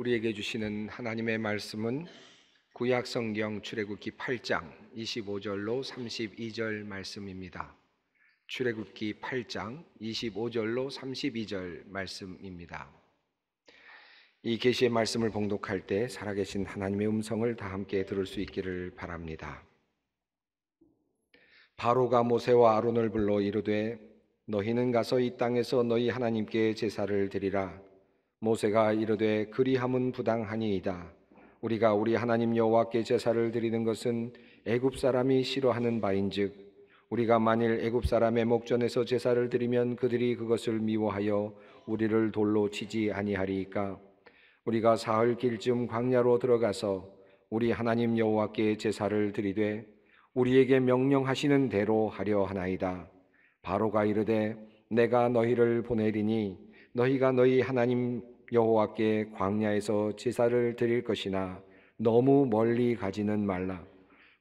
우리에게 주시는 하나님의 말씀은 구약 성경 출애굽기 8장 25절로 32절 말씀입니다. 출애굽기 8장 25절로 32절 말씀입니다. 이 계시의 말씀을 봉독할 때 살아계신 하나님의 음성을 다 함께 들을 수 있기를 바랍니다. 바로가 모세와 아론을 불러 이르되 너희는 가서 이 땅에서 너희 하나님께 제사를 드리라 모세가 이르되 그리함은 부당하니이다. 우리가 우리 하나님 여호와께 제사를 드리는 것은 애굽 사람이 싫어하는 바인즉 우리가 만일 애굽 사람의 목전에서 제사를 드리면 그들이 그것을 미워하여 우리를 돌로 치지 아니하리이까 우리가 사흘 길쯤 광야로 들어가서 우리 하나님 여호와께 제사를 드리되 우리에게 명령하시는 대로 하려 하나이다 바로가 이르되 내가 너희를 보내리니 너희가 너희 하나님 여호와께 광야에서 제사를 드릴 것이나 너무 멀리 가지는 말라.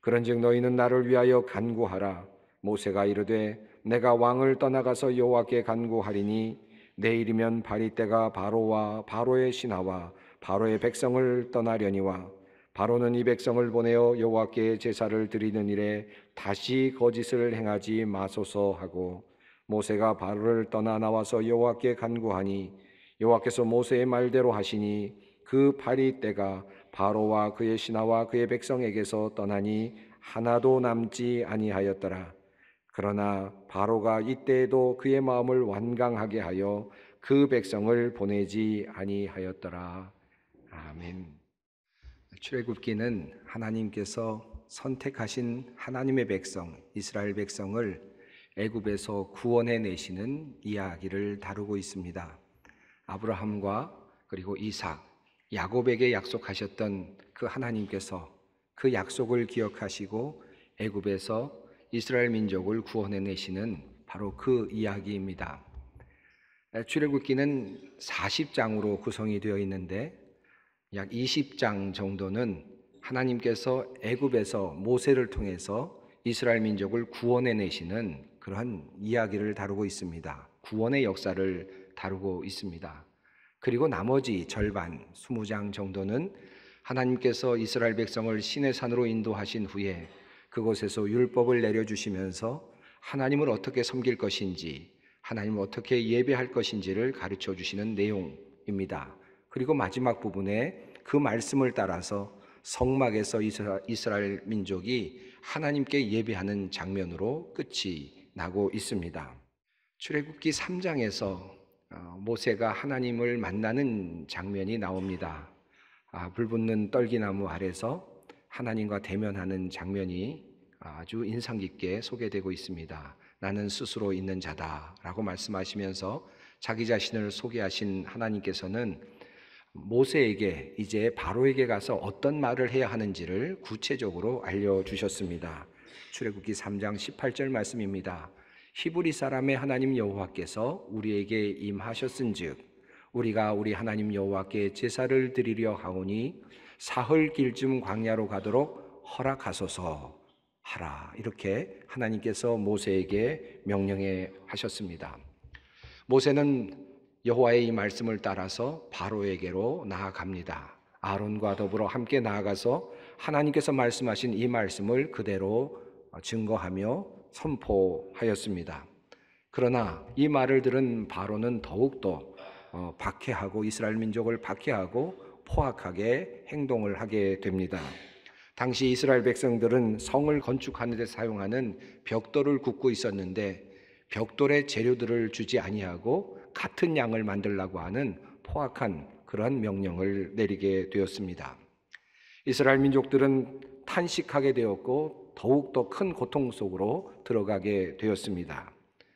그런즉 너희는 나를 위하여 간구하라. 모세가 이르되 내가 왕을 떠나가서 여호와께 간구하리니 내일이면 바리 때가 바로와 바로의 신하와 바로의 백성을 떠나려니와 바로는 이 백성을 보내어 여호와께 제사를 드리는 일에 다시 거짓을 행하지 마소서 하고 모세가 바로를 떠나 나와서 여호와께 간구하니 여호와께서 모세의 말대로 하시니 그 파리 때가 바로와 그의 신하와 그의 백성에게서 떠나니 하나도 남지 아니하였더라. 그러나 바로가 이때에도 그의 마음을 완강하게 하여 그 백성을 보내지 아니하였더라. 아멘. 출애굽기는 하나님께서 선택하신 하나님의 백성 이스라엘 백성을 애굽에서 구원해 내시는 이야기를 다루고 있습니다. 아브라함과 그리고 이삭, 야곱에게 약속하셨던 그 하나님께서 그 약속을 기억하시고 애굽에서 이스라엘 민족을 구원해 내시는 바로 그 이야기입니다. 출애굽기는 40장으로 구성이 되어 있는데 약 20장 정도는 하나님께서 애굽에서 모세를 통해서 이스라엘 민족을 구원해 내시는 그러한 이야기를 다루고 있습니다. 구원의 역사를 다루고 있습니다. 그리고 나머지 절반 20장 정도는 하나님께서 이스라엘 백성을 신의 산으로 인도하신 후에 그곳에서 율법을 내려주시면서 하나님을 어떻게 섬길 것인지, 하나님을 어떻게 예배할 것인지를 가르쳐 주시는 내용입니다. 그리고 마지막 부분에 그 말씀을 따라서 성막에서 이스라엘 민족이 하나님께 예배하는 장면으로 끝이 나고 있습니다. 출애굽기 3장에서 어, 모세가 하나님을 만나는 장면이 나옵니다. 아, 불붙는 떨기나무 아래서 하나님과 대면하는 장면이 아주 인상 깊게 소개되고 있습니다. 나는 스스로 있는 자다라고 말씀하시면서 자기 자신을 소개하신 하나님께서는 모세에게 이제 바로에게 가서 어떤 말을 해야 하는지를 구체적으로 알려 주셨습니다. 출애굽기 3장 18절 말씀입니다. 히브리 사람의 하나님 여호와께서 우리에게 임하셨은즉 우리가 우리 하나님 여호와께 제사를 드리려 하오니 사흘 길쯤 광야로 가도록 허락하소서 하라 이렇게 하나님께서 모세에게 명령해 하셨습니다. 모세는 여호와의 이 말씀을 따라서 바로에게로 나아갑니다. 아론과 더불어 함께 나아가서 하나님께서 말씀하신 이 말씀을 그대로 증거하며 선포하였습니다. 그러나 이 말을 들은 바로는 더욱더 어, 박해하고 이스라엘 민족을 박해하고 포악하게 행동을 하게 됩니다. 당시 이스라엘 백성들은 성을 건축하는 데 사용하는 벽돌을 굽고 있었는데 벽돌의 재료들을 주지 아니하고 같은 양을 만들라고 하는 포악한 그러한 명령을 내리게 되었습니다. 이스라엘 민족들은 탄식하게 되었고 더욱더 큰 고통 속으로 들어가게 되었습니다.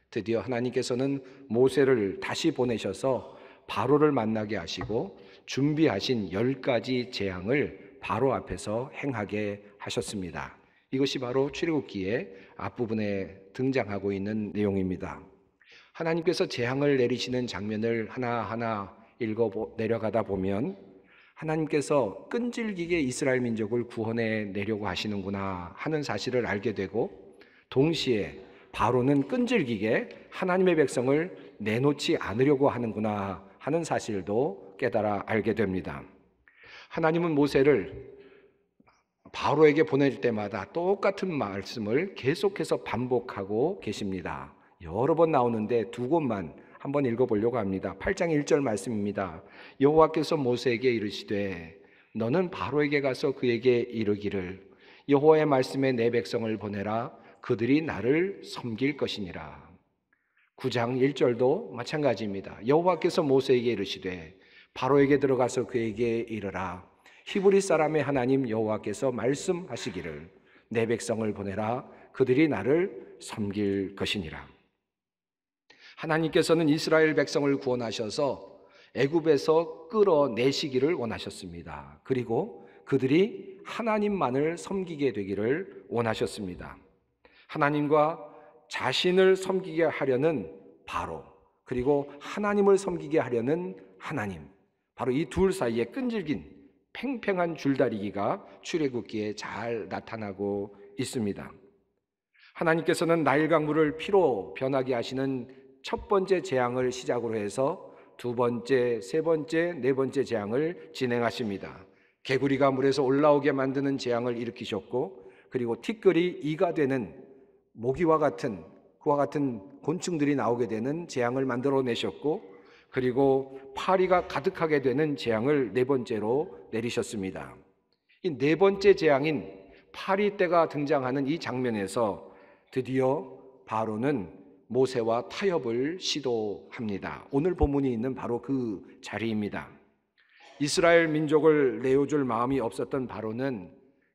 드디어 하나님께서는 모세를 다시 보내셔서 바로를 만나게 하시고 준비하신 열 가지 재앙을 바로 앞에서 행하게 하셨습니다. 이것이 바로 출애굽기의 앞부분에 등장하고 있는 내용입니다. 하나님께서 재앙을 내리시는 장면을 하나하나 읽어 내려가다 보면 하나님께서 끈질기게 이스라엘 민족을 구원해 내려고 하시는구나 하는 사실을 알게 되고 동시에 바로는 끈질기게 하나님의 백성을 내놓지 않으려고 하는구나 하는 사실도 깨달아 알게 됩니다. 하나님은 모세를 바로에게 보낼 때마다 똑같은 말씀을 계속해서 반복하고 계십니다. 여러 번 나오는데 두 곳만 한번 읽어보려고 합니다. 8장 1절 말씀입니다. 여호와께서 모세에게 이르시되 너는 바로에게 가서 그에게 이르기를 여호와의 말씀에 내 백성을 보내라 그들이 나를 섬길 것이니라. 9장 1절도 마찬가지입니다. 여호와께서 모세에게 이르시되 바로에게 들어가서 그에게 이르라 히브리 사람의 하나님 여호와께서 말씀하시기를 내 백성을 보내라 그들이 나를 섬길 것이니라. 하나님께서는 이스라엘 백성을 구원하셔서 애굽에서 끌어내시기를 원하셨습니다. 그리고 그들이 하나님만을 섬기게 되기를 원하셨습니다. 하나님과 자신을 섬기게 하려는 바로 그리고 하나님을 섬기게 하려는 하나님 바로 이 둘 사이에 끈질긴 팽팽한 줄다리기가 출애굽기에 잘 나타나고 있습니다. 하나님께서는 나일강물을 피로 변하게 하시는 첫 번째 재앙을 시작으로 해서 두 번째, 세 번째, 네 번째 재앙을 진행하십니다. 개구리가 물에서 올라오게 만드는 재앙을 일으키셨고 그리고 티끌이 이가 되는 모기와 같은 그와 같은 곤충들이 나오게 되는 재앙을 만들어 내셨고 그리고 파리가 가득하게 되는 재앙을 네 번째로 내리셨습니다. 이 네 번째 재앙인 파리 때가 등장하는 이 장면에서 드디어 바로는 모세와 타협을 시도합니다. 오늘 본문이 있는 바로 그 자리입니다. 이스라엘 민족을 내어줄 마음이 없었던 바로는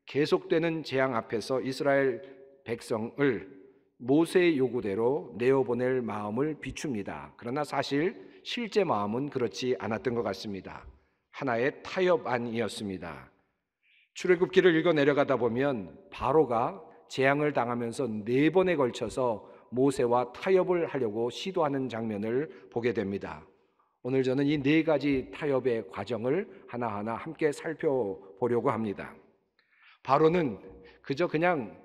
계속되는 재앙 앞에서 이스라엘 백성을 모세의 요구대로 내어보낼 마음을 비춥니다. 그러나 사실 실제 마음은 그렇지 않았던 것 같습니다. 하나의 타협안이었습니다. 출애굽기를 읽어 내려가다 보면 바로가 재앙을 당하면서 네 번에 걸쳐서 모세와 타협을 하려고 시도하는 장면을 보게 됩니다. 오늘 저는 이 네 가지 타협의 과정을 하나하나 함께 살펴보려고 합니다. 바로는 그저 그냥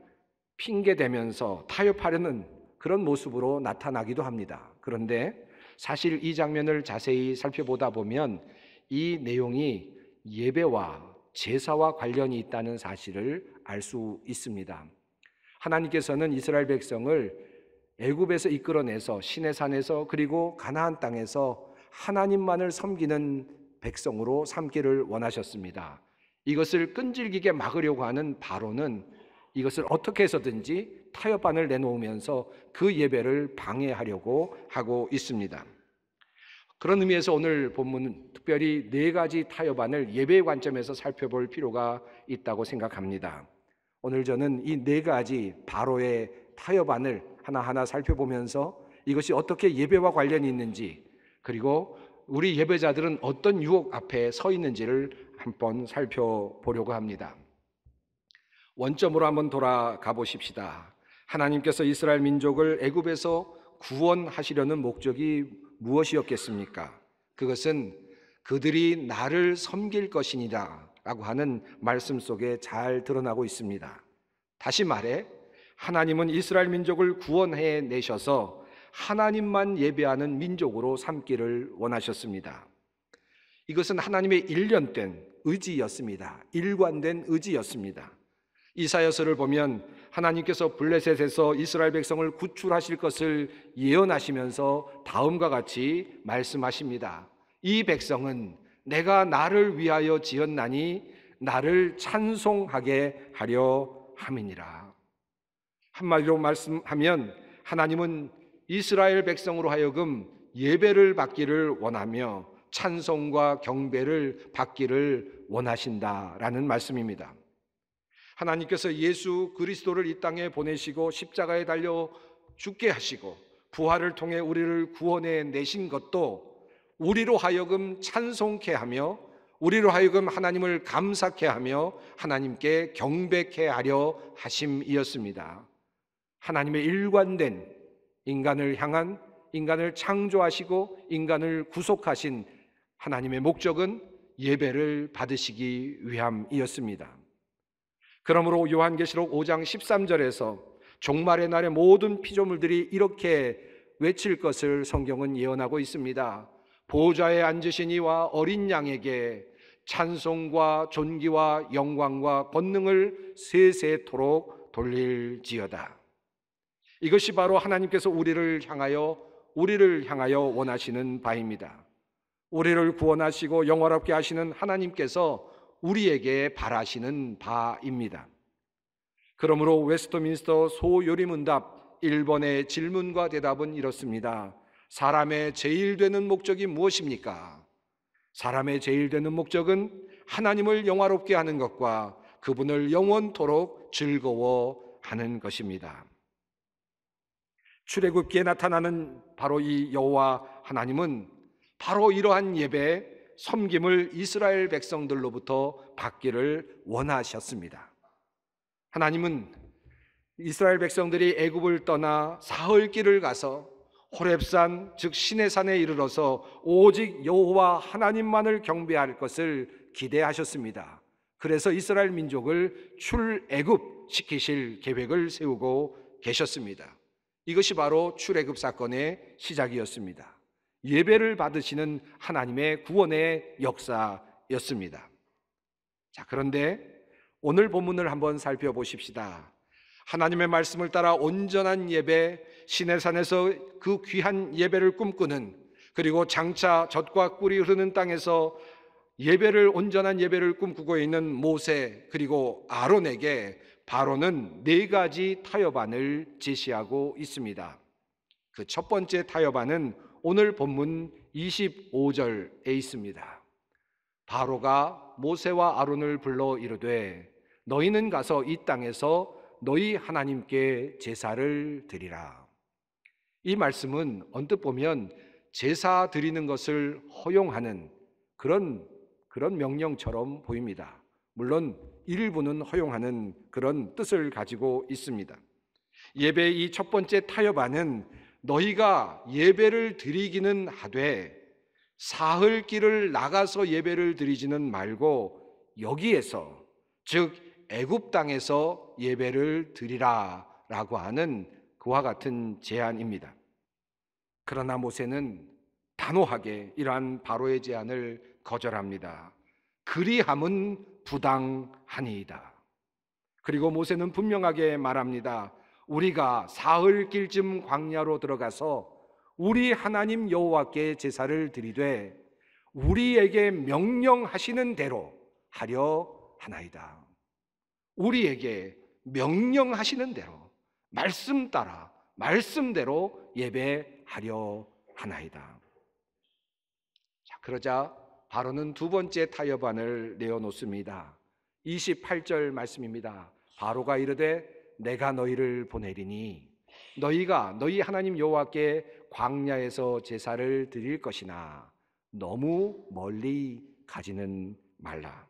핑계대면서 타협하려는 그런 모습으로 나타나기도 합니다. 그런데 사실 이 장면을 자세히 살펴보다 보면 이 내용이 예배와 제사와 관련이 있다는 사실을 알 수 있습니다. 하나님께서는 이스라엘 백성을 애굽에서 이끌어내서 신의 산에서 그리고 가나안 땅에서 하나님만을 섬기는 백성으로 삼기를 원하셨습니다. 이것을 끈질기게 막으려고 하는 바로는 이것을 어떻게 해서든지 타협안을 내놓으면서 그 예배를 방해하려고 하고 있습니다. 그런 의미에서 오늘 본문은 특별히 네 가지 타협안을 예배의 관점에서 살펴볼 필요가 있다고 생각합니다. 오늘 저는 이 네 가지 바로의 타협안을 하나하나 살펴보면서 이것이 어떻게 예배와 관련이 있는지 그리고 우리 예배자들은 어떤 유혹 앞에 서 있는지를 한번 살펴보려고 합니다. 원점으로 한번 돌아가 보십시다. 하나님께서 이스라엘 민족을 애굽에서 구원하시려는 목적이 무엇이었겠습니까? 그것은 그들이 나를 섬길 것이니라 라고 하는 말씀 속에 잘 드러나고 있습니다. 다시 말해 하나님은 이스라엘 민족을 구원해 내셔서 하나님만 예배하는 민족으로 삼기를 원하셨습니다. 이것은 하나님의 일련된 의지였습니다. 일관된 의지였습니다. 이사여서를 보면 하나님께서 블레셋에서 이스라엘 백성을 구출하실 것을 예언하시면서 다음과 같이 말씀하십니다. 이 백성은 내가 나를 위하여 지었나니 나를 찬송하게 하려 함이니라. 한마디로 말씀하면 하나님은 이스라엘 백성으로 하여금 예배를 받기를 원하며 찬송과 경배를 받기를 원하신다라는 말씀입니다. 하나님께서 예수 그리스도를 이 땅에 보내시고 십자가에 달려 죽게 하시고 부활을 통해 우리를 구원해 내신 것도 우리로 하여금 찬송케 하며 우리로 하여금 하나님을 감사케 하며 하나님께 경배케 하려 하심이었습니다. 하나님의 일관된 인간을 향한 인간을 창조하시고 인간을 구속하신 하나님의 목적은 예배를 받으시기 위함이었습니다. 그러므로 요한계시록 5장 13절에서 종말의 날에 모든 피조물들이 이렇게 외칠 것을 성경은 예언하고 있습니다. 보호에 앉으신 이와 어린 양에게 찬송과 존귀와 영광과 권능을 세세토록 돌릴지어다. 이것이 바로 하나님께서 우리를 향하여 우리를 향하여 원하시는 바입니다. 우리를 구원하시고 영화롭게 하시는 하나님께서 우리에게 바라시는 바입니다. 그러므로 웨스트민스터 소요리문답 1번의 질문과 대답은 이렇습니다. 사람의 제일 되는 목적이 무엇입니까? 사람의 제일 되는 목적은 하나님을 영화롭게 하는 것과 그분을 영원토록 즐거워 하는 것입니다. 출애굽기에 나타나는 바로 이 여호와 하나님은 바로 이러한 예배 섬김을 이스라엘 백성들로부터 받기를 원하셨습니다. 하나님은 이스라엘 백성들이 애굽을 떠나 사흘 길을 가서 호렙산 즉 시내산에 이르러서 오직 여호와 하나님만을 경배할 것을 기대하셨습니다. 그래서 이스라엘 민족을 출애굽 시키실 계획을 세우고 계셨습니다. 이것이 바로 출애굽 사건의 시작이었습니다. 예배를 받으시는 하나님의 구원의 역사였습니다. 자, 그런데 오늘 본문을 한번 살펴보십시다. 하나님의 말씀을 따라 온전한 예배, 시내산에서 그 귀한 예배를 꿈꾸는 그리고 장차 젖과 꿀이 흐르는 땅에서 예배를 온전한 예배를 꿈꾸고 있는 모세 그리고 아론에게 바로는 네 가지 타협안을 제시하고 있습니다. 그 첫 번째 타협안은 오늘 본문 25절에 있습니다. 바로가 모세와 아론을 불러 이르되 너희는 가서 이 땅에서 너희 하나님께 제사를 드리라. 이 말씀은 언뜻 보면 제사 드리는 것을 허용하는 그런 그런 명령처럼 보입니다. 물론 일부는 허용하는 그런 뜻을 가지고 있습니다. 예배의 이첫 번째 타협 안은 너희가 예배를 드리기는 하되 사흘 길을 나가서 예배를 드리지는 말고 여기에서 즉 애굽 땅에서 예배를 드리라라고 하는 그와 같은 제안입니다. 그러나 모세는 단호하게 이러한 바로의 제안을 거절합니다. 그리함은 부당하니이다. 그리고 모세는 분명하게 말합니다. 우리가 사흘 길쯤 광야로 들어가서 우리 하나님 여호와께 제사를 드리되 우리에게 명령하시는 대로 하려 하나이다. 우리에게 명령하시는 대로 말씀 따라 말씀대로 예배하려 하나이다. 자, 그러자 바로는 두 번째 타협안을 내어놓습니다. 28절 말씀입니다. 바로가 이르되 내가 너희를 보내리니 너희가 너희 하나님 여호와께 광야에서 제사를 드릴 것이나 너무 멀리 가지는 말라.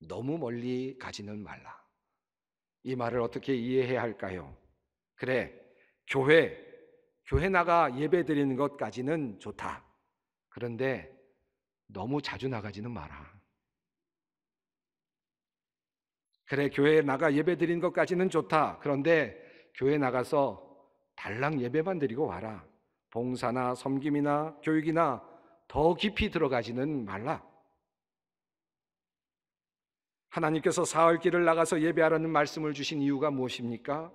너무 멀리 가지는 말라. 이 말을 어떻게 이해해야 할까요? 그래, 교회, 교회 나가 예배 드리는 것까지는 좋다. 그런데 너무 자주 나가지는 마라. 그래, 교회에 나가 예배 드리는 것까지는 좋다. 그런데 교회 에 나가서 달랑 예배만 드리고 와라. 봉사나 섬김이나 교육이나 더 깊이 들어가지는 말라. 하나님께서 사흘 길을 나가서 예배하라는 말씀을 주신 이유가 무엇입니까?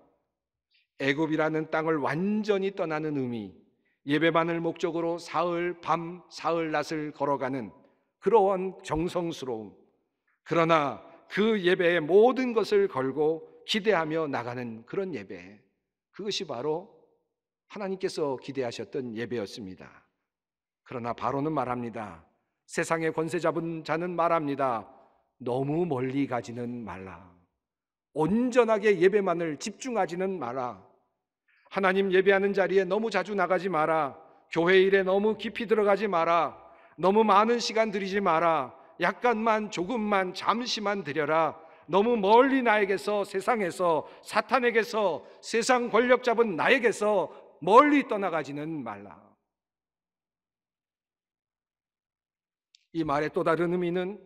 애굽이라는 땅을 완전히 떠나는 의미, 예배만을 목적으로 사흘 밤, 사흘 낮을 걸어가는 그러한 정성스러움. 그러나 그 예배의 모든 것을 걸고 기대하며 나가는 그런 예배. 그것이 바로 하나님께서 기대하셨던 예배였습니다. 그러나 바로는 말합니다. 세상의 권세 잡은 자는 말합니다. 너무 멀리 가지는 말라. 온전하게 예배만을 집중하지는 말라 하나님 예배하는 자리에 너무 자주 나가지 마라. 교회 일에 너무 깊이 들어가지 마라. 너무 많은 시간 들이지 마라. 약간만, 조금만, 잠시만 들여라 너무 멀리 나에게서, 세상에서, 사탄에게서, 세상 권력 잡은 나에게서 멀리 떠나가지는 말라. 이 말의 또 다른 의미는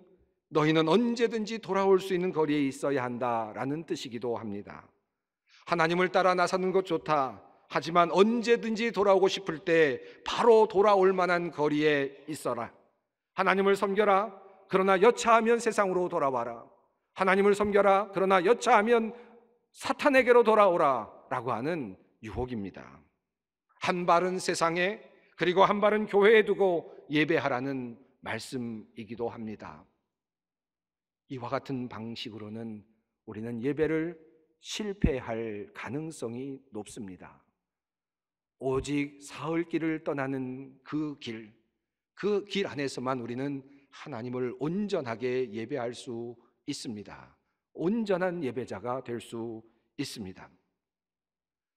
너희는 언제든지 돌아올 수 있는 거리에 있어야 한다라는 뜻이기도 합니다. 하나님을 따라 나서는 것 좋다. 하지만 언제든지 돌아오고 싶을 때 바로 돌아올 만한 거리에 있어라. 하나님을 섬겨라. 그러나 여차하면 세상으로 돌아와라. 하나님을 섬겨라. 그러나 여차하면 사탄에게로 돌아오라. 라고 하는 유혹입니다. 한 발은 세상에 그리고 한 발은 교회에 두고 예배하라는 말씀이기도 합니다. 이와 같은 방식으로는 우리는 예배를 실패할 가능성이 높습니다. 오직 사흘 길을 떠나는 그 길, 그 길 안에서만 우리는 하나님을 온전하게 예배할 수 있습니다. 온전한 예배자가 될 수 있습니다.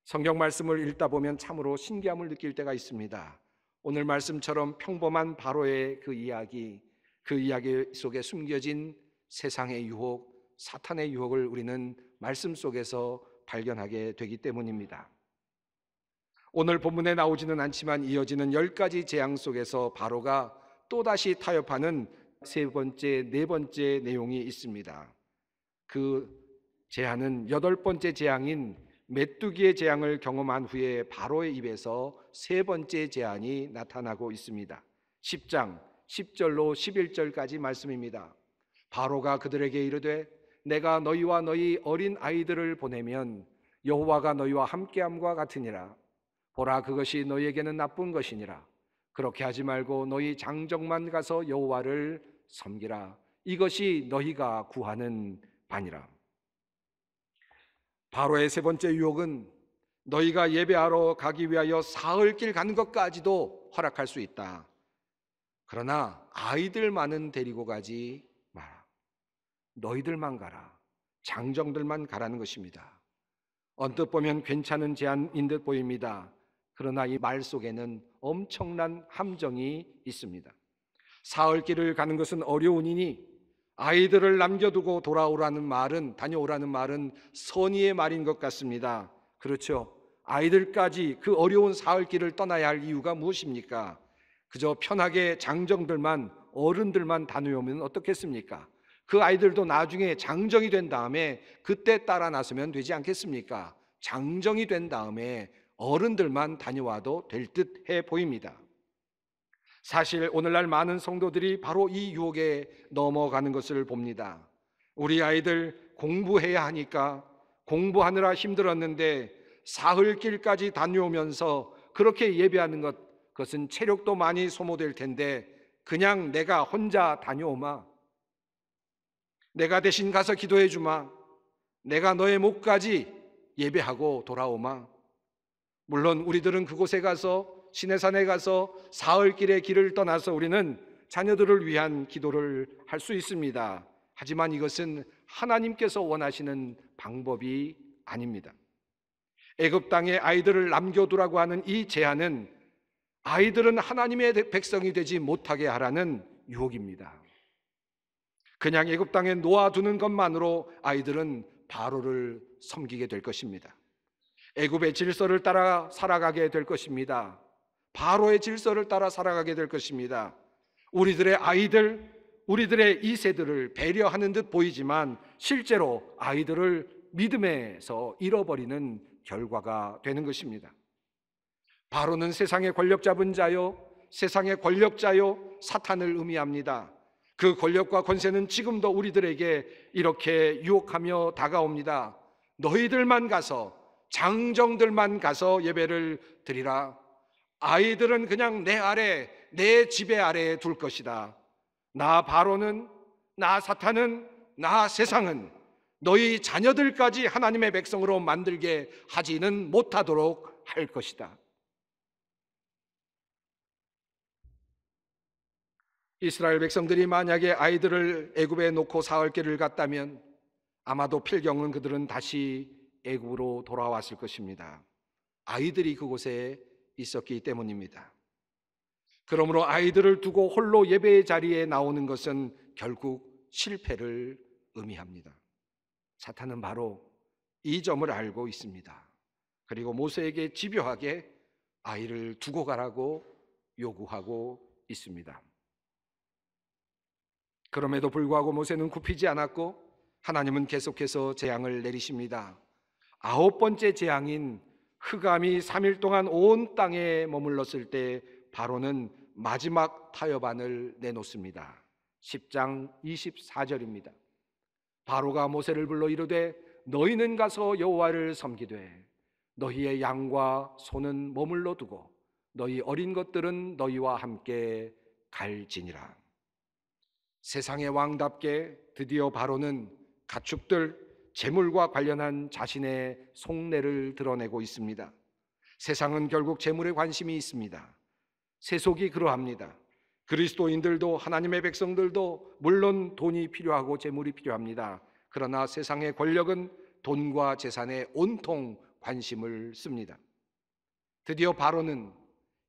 성경 말씀을 읽다 보면 참으로 신기함을 느낄 때가 있습니다. 오늘 말씀처럼 평범한 바로의 그 이야기, 그 이야기 속에 숨겨진 세상의 유혹, 사탄의 유혹을 우리는 말씀 속에서 발견하게 되기 때문입니다. 오늘 본문에 나오지는 않지만 이어지는 열 가지 재앙 속에서 바로가 또다시 타협하는 세 번째, 네 번째 내용이 있습니다. 그 재앙은 여덟 번째 재앙인 메뚜기의 재앙을 경험한 후에 바로의 입에서 세 번째 재앙이 나타나고 있습니다. 10장 10절로 11절까지 말씀입니다. 바로가 그들에게 이르되 내가 너희와 너희 어린 아이들을 보내면 여호와가 너희와 함께함과 같으니라. 보라 그것이 너희에게는 나쁜 것이니라. 그렇게 하지 말고 너희 장정만 가서 여호와를 섬기라. 이것이 너희가 구하는 반이라. 바로의 세 번째 유혹은 너희가 예배하러 가기 위하여 사흘길 가는 것까지도 허락할 수 있다. 그러나 아이들만은 데리고 가지 너희들만 가라. 장정들만 가라는 것입니다. 언뜻 보면 괜찮은 제안인 듯 보입니다. 그러나 이 말 속에는 엄청난 함정이 있습니다. 사흘길을 가는 것은 어려우니니 아이들을 남겨두고 돌아오라는 말은 다녀오라는 말은 선의의 말인 것 같습니다. 그렇죠. 아이들까지 그 어려운 사흘길을 떠나야 할 이유가 무엇입니까? 그저 편하게 장정들만 어른들만 다녀오면 어떻겠습니까? 그 아이들도 나중에 장정이 된 다음에 그때 따라 나서면 되지 않겠습니까? 장정이 된 다음에 어른들만 다녀와도 될 듯해 보입니다. 사실 오늘날 많은 성도들이 바로 이 유혹에 넘어가는 것을 봅니다. 우리 아이들 공부해야 하니까 공부하느라 힘들었는데 사흘길까지 다녀오면서 그렇게 예배하는 것, 그것은 체력도 많이 소모될 텐데 그냥 내가 혼자 다녀오마 내가 대신 가서 기도해 주마. 내가 너의 목까지 예배하고 돌아오마. 물론 우리들은 그곳에 가서 시내산에 가서 사흘길의 길을 떠나서 우리는 자녀들을 위한 기도를 할 수 있습니다. 하지만 이것은 하나님께서 원하시는 방법이 아닙니다. 애굽 땅에 아이들을 남겨두라고 하는 이 제안은 아이들은 하나님의 백성이 되지 못하게 하라는 유혹입니다. 그냥 애굽 땅에 놓아두는 것만으로 아이들은 바로를 섬기게 될 것입니다. 애굽의 질서를 따라 살아가게 될 것입니다. 바로의 질서를 따라 살아가게 될 것입니다. 우리들의 아이들, 우리들의 이 세들을 배려하는 듯 보이지만 실제로 아이들을 믿음에서 잃어버리는 결과가 되는 것입니다. 바로는 세상의 권력 잡은 자요, 세상의 권력자요, 사탄을 의미합니다. 그 권력과 권세는 지금도 우리들에게 이렇게 유혹하며 다가옵니다. 너희들만 가서 장정들만 가서 예배를 드리라. 아이들은 그냥 내 아래, 내 지배 아래에 둘 것이다. 나 바로는, 나 사탄은, 나 세상은 너희 자녀들까지 하나님의 백성으로 만들게 하지는 못하도록 할 것이다. 이스라엘 백성들이 만약에 아이들을 애굽에 놓고 사흘 길을 갔다면 아마도 필경은 그들은 다시 애굽으로 돌아왔을 것입니다. 아이들이 그곳에 있었기 때문입니다. 그러므로 아이들을 두고 홀로 예배의 자리에 나오는 것은 결국 실패를 의미합니다. 사탄은 바로 이 점을 알고 있습니다. 그리고 모세에게 집요하게 아이를 두고 가라고 요구하고 있습니다. 그럼에도 불구하고 모세는 굽히지 않았고 하나님은 계속해서 재앙을 내리십니다. 아홉 번째 재앙인 흑암이 3일 동안 온 땅에 머물렀을 때 바로는 마지막 타협안을 내놓습니다. 10장 24절입니다. 바로가 모세를 불러 이르되 너희는 가서 여호와를 섬기되 너희의 양과 소는 머물러 두고 너희 어린 것들은 너희와 함께 갈지니라. 세상의 왕답게 드디어 바로는 가축들, 재물과 관련한 자신의 속내를 드러내고 있습니다. 세상은 결국 재물에 관심이 있습니다. 세속이 그러합니다. 그리스도인들도 하나님의 백성들도 물론 돈이 필요하고 재물이 필요합니다. 그러나 세상의 권력은 돈과 재산에 온통 관심을 씁니다. 드디어 바로는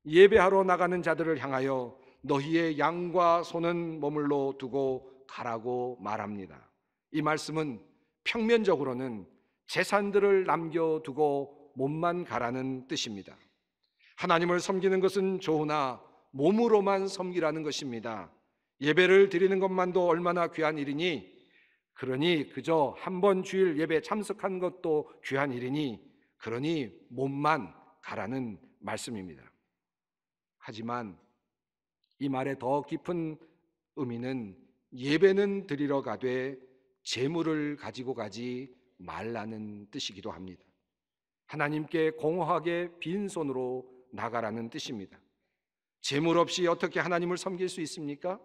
예배하러 나가는 자들을 향하여 너희의 양과 소는 머물러 두고 가라고 말합니다. 이 말씀은 평면적으로는 재산들을 남겨두고 몸만 가라는 뜻입니다. 하나님을 섬기는 것은 좋으나 몸으로만 섬기라는 것입니다. 예배를 드리는 것만도 얼마나 귀한 일이니 그러니 그저 한 번 주일 예배 참석한 것도 귀한 일이니 그러니 몸만 가라는 말씀입니다. 하지만 이 말의 더 깊은 의미는 예배는 드리러 가되 재물을 가지고 가지 말라는 뜻이기도 합니다. 하나님께 공허하게 빈손으로 나가라는 뜻입니다. 재물 없이 어떻게 하나님을 섬길 수 있습니까?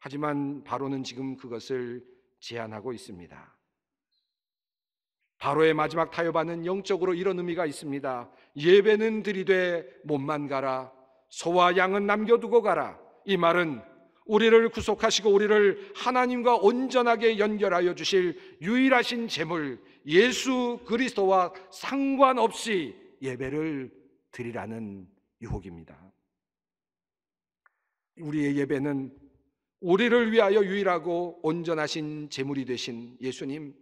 하지만 바로는 지금 그것을 제안하고 있습니다. 바로의 마지막 타협안은 영적으로 이런 의미가 있습니다. 예배는 드리되 몸만 가라. 소와 양은 남겨두고 가라. 이 말은 우리를 구속하시고 우리를 하나님과 온전하게 연결하여 주실 유일하신 제물 예수 그리스도와 상관없이 예배를 드리라는 유혹입니다. 우리의 예배는 우리를 위하여 유일하고 온전하신 제물이 되신 예수님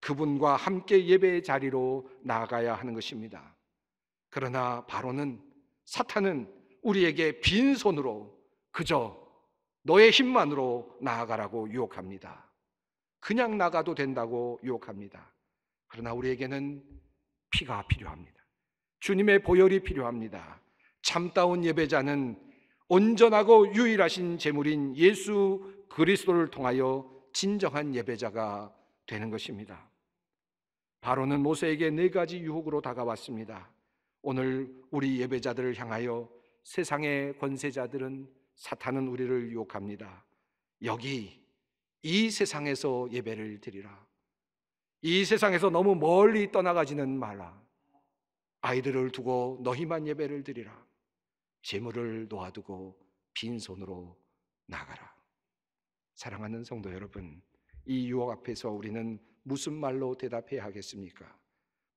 그분과 함께 예배의 자리로 나아가야 하는 것입니다. 그러나 바로는 사탄은 우리에게 빈손으로 그저 너의 힘만으로 나아가라고 유혹합니다. 그냥 나가도 된다고 유혹합니다. 그러나 우리에게는 피가 필요합니다. 주님의 보혈이 필요합니다. 참다운 예배자는 온전하고 유일하신 제물인 예수 그리스도를 통하여 진정한 예배자가 되는 것입니다. 바로는 모세에게 네 가지 유혹으로 다가왔습니다. 오늘 우리 예배자들을 향하여 세상의 권세자들은 사탄은 우리를 유혹합니다. 여기 이 세상에서 예배를 드리라. 이 세상에서 너무 멀리 떠나가지는 말라. 아이들을 두고 너희만 예배를 드리라. 재물을 놓아두고 빈손으로 나가라. 사랑하는 성도 여러분, 이 유혹 앞에서 우리는 무슨 말로 대답해야 하겠습니까?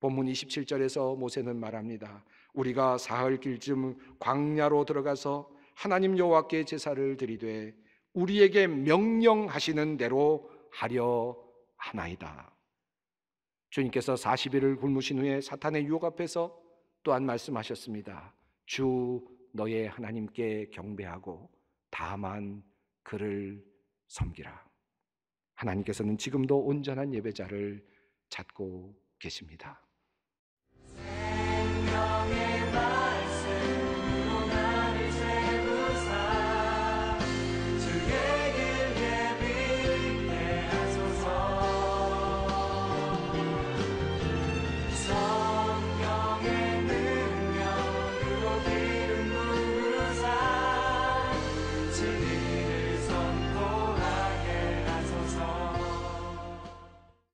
본문 27절에서 모세는 말합니다. 우리가 사흘 길쯤 광야로 들어가서 하나님 여호와께 제사를 드리되 우리에게 명령하시는 대로 하려 하나이다. 주님께서 40일을 굶으신 후에 사탄의 유혹 앞에서 또한 말씀하셨습니다. 주 너의 하나님께 경배하고 다만 그를 섬기라. 하나님께서는 지금도 온전한 예배자를 찾고 계십니다.